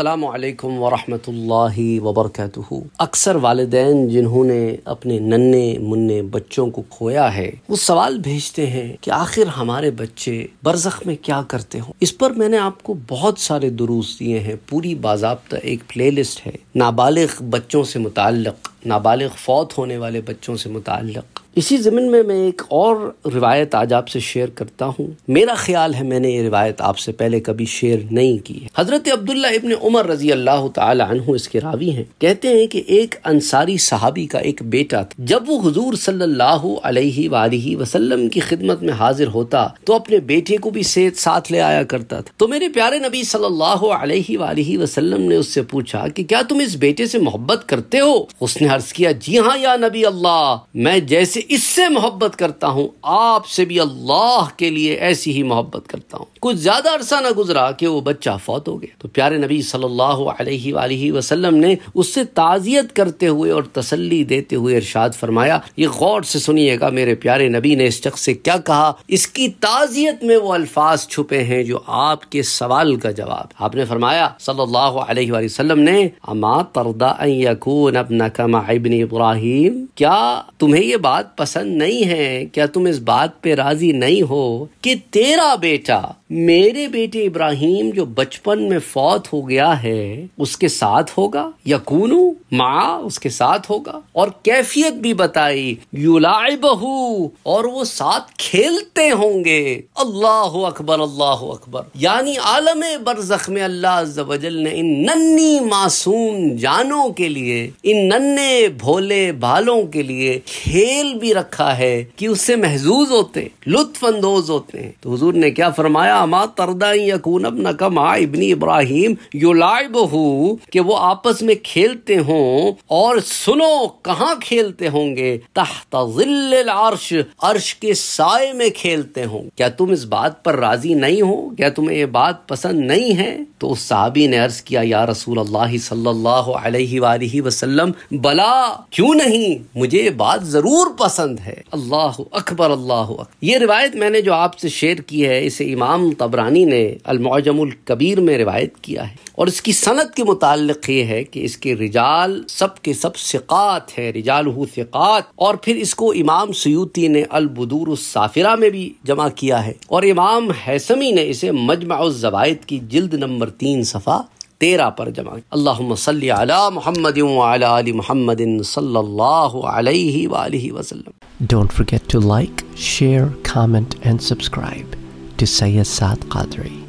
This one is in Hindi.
असलकम वरहमतुल्लाहि वबरकत अक्सर वालदे जिन्होंने अपने नन्हे मुन्ने बच्चों को खोया है वो सवाल भेजते हैं कि आखिर हमारे बच्चे बरसख में क्या करते हो इस पर मैंने आपको बहुत सारे दुरूस दिए हैं पूरी बाजाबता एक प्ले लिस्ट है नाबालिग बच्चों से मुतक़ नाबालिग फौत होने वाले बच्चों से मुतक़ इसी ज़मीन में मैं एक और रिवायत आज आपसे शेयर करता हूँ मेरा ख्याल है मैंने ये रिवायत आपसे पहले कभी शेयर नहीं की है हज़रत अब्दुल्ला इबन उमर रजी अल्लाह तहु इसके रावी हैं कहते हैं कि एक अंसारी सहाबी का एक बेटा था जब वो हजूर सल्लल्लाहु अलैहि वसल्लम की खिदमत में हाजिर होता तो अपने बेटे को भी सेहत साथ ले आया करता था तो मेरे प्यारे नबी सल्लल्लाहु वसलम ने उससे पूछा कि क्या तुम इस बेटे से मोहब्बत करते हो उसने अर्ज किया जी हाँ या नबी अल्लाह मैं जैसे जैसे इससे मोहब्बत करता हूँ आपसे भी अल्लाह के लिए ऐसी ही मोहब्बत करता हूँ कुछ ज़्यादा अरसा ना गुजरा कि वो बच्चा फौत हो गया तो प्यारे नबी सल्लल्लाहु अलैहि वसल्लम ने उससे ताज़ियत करते हुए और तसल्ली देते हुए इरशाद फरमाया ये गौर से सुनिएगा मेरे प्यारे नबी ने इस शख्स से क्या कहा इसकी ताज़ियत में वो अल्फाज छुपे हैं जो आपके सवाल का जवाब आपने फरमाया सल्लल्लाहु अलैहि वसल्लम ने अमा तरदा यकून अपना कमा इब्राहिम क्या तुम्हें ये बात बात पसंद नहीं है क्या तुम इस बात पे राजी नहीं हो कि तेरा बेटा मेरे बेटे इब्राहिम जो बचपन में फौत हो गया है उसके साथ होगा यकूनू माँ उसके साथ होगा और कैफियत भी बताई युलाए बहू और वो साथ खेलते होंगे अल्लाह अकबर अल्लाह अकबर यानी आलम बर जख्म अल्लाह जबल ने इन नन्नी मासूम जानों के लिए इन नन्हे भोले भालों के लिए खेल भी रखा है कि उससे महजूज होते लुत्फ अंदोज होते तो हजूर ने क्या फरमाया रब्बना मा तरदा यकून इबनी इब्राहिम युलाब कि वो आपस में खेलते हों और सुनो कहाँ खेलते होंगे तहत अर्श अर्श के साय में खेलते हों क्या तुम इस बात पर राजी नहीं हो क्या तुम्हें ये बात पसंद नहीं है तो उस साहबी ने अर्ज किया या रसूल अल्लाह सल्लल्लाहु अलैहि वसल्लम बला क्यों नहीं मुझे ये बात जरूर पसंद है अल्लाह अकबर अल्लाह अकबर ये रिवायत मैंने जो आपसे शेयर की है इसे इमाम इमाम तबरानी ने अलमोजमुल कबीर में रिवायत किया है और इसकी सनत के मुतालिक ये है कि इसके रिजाल सब के सब सिकात है रिजाल हु सिकात और फिर इसको इमाम सयूती ने अलबदूर साफिरा में भी जमा किया है और इमाम हैसमी ने इसे मजमा जवायद की जिल्द नंबर तीन सफ़ा तेरह पर जमा अल्लाह मोहम्मद मोहम्मद don't forget to like share comment and subscribe to a Saad Qadri.